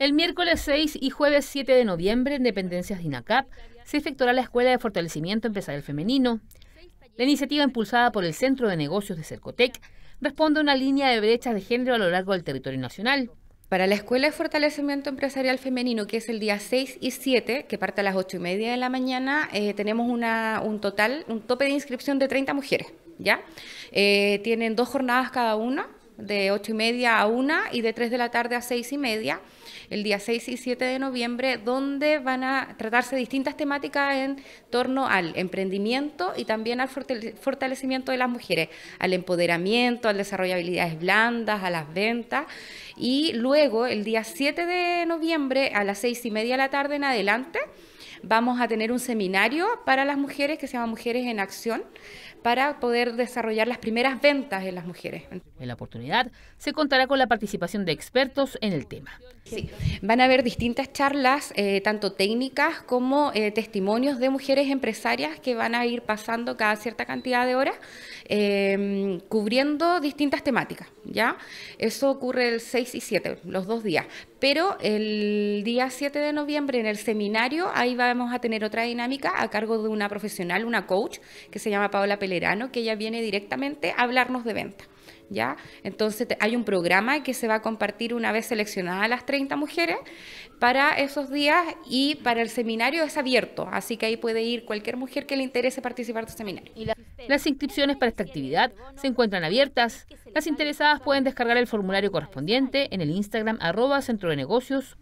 El miércoles 6 y jueves 7 de noviembre, en dependencias de INACAP, se efectuará la Escuela de Fortalecimiento Empresarial Femenino. La iniciativa impulsada por el Centro de Negocios de Cercotec responde a una línea de brechas de género a lo largo del territorio nacional. Para la Escuela de Fortalecimiento Empresarial Femenino, que es el día 6 y 7, que parte a las 8 y media de la mañana, eh, tenemos un total, un tope de inscripción de 30 mujeres. ¿ya? Eh, tienen dos jornadas cada una, de 8 y media a 1 y de 3 de la tarde a 6 y media, el día 6 y 7 de noviembre, donde van a tratarse distintas temáticas en torno al emprendimiento y también al fortalecimiento de las mujeres, al empoderamiento, al desarrollo de habilidades blandas, a las ventas. Y luego, el día 7 de noviembre, a las 6 y media de la tarde en adelante, vamos a tener un seminario para las mujeres que se llama Mujeres en Acción para poder desarrollar las primeras ventas en las mujeres. En la oportunidad se contará con la participación de expertos en el tema. Sí, van a haber distintas charlas, eh, tanto técnicas como eh, testimonios de mujeres empresarias que van a ir pasando cada cierta cantidad de horas, em, cubriendo distintas temáticas. ¿ya? Eso ocurre el 6 y 7, los dos días. Pero el día 7 de noviembre en el seminario, ahí va a vamos a tener otra dinámica a cargo de una profesional, una coach, que se llama Paola Pelerano, que ella viene directamente a hablarnos de venta. ¿Ya? Entonces hay un programa que se va a compartir una vez seleccionadas las 30 mujeres para esos días y para el seminario es abierto, así que ahí puede ir cualquier mujer que le interese participar este seminario. Las inscripciones para esta actividad se encuentran abiertas. Las interesadas pueden descargar el formulario correspondiente en el Instagram arroba centro de negocios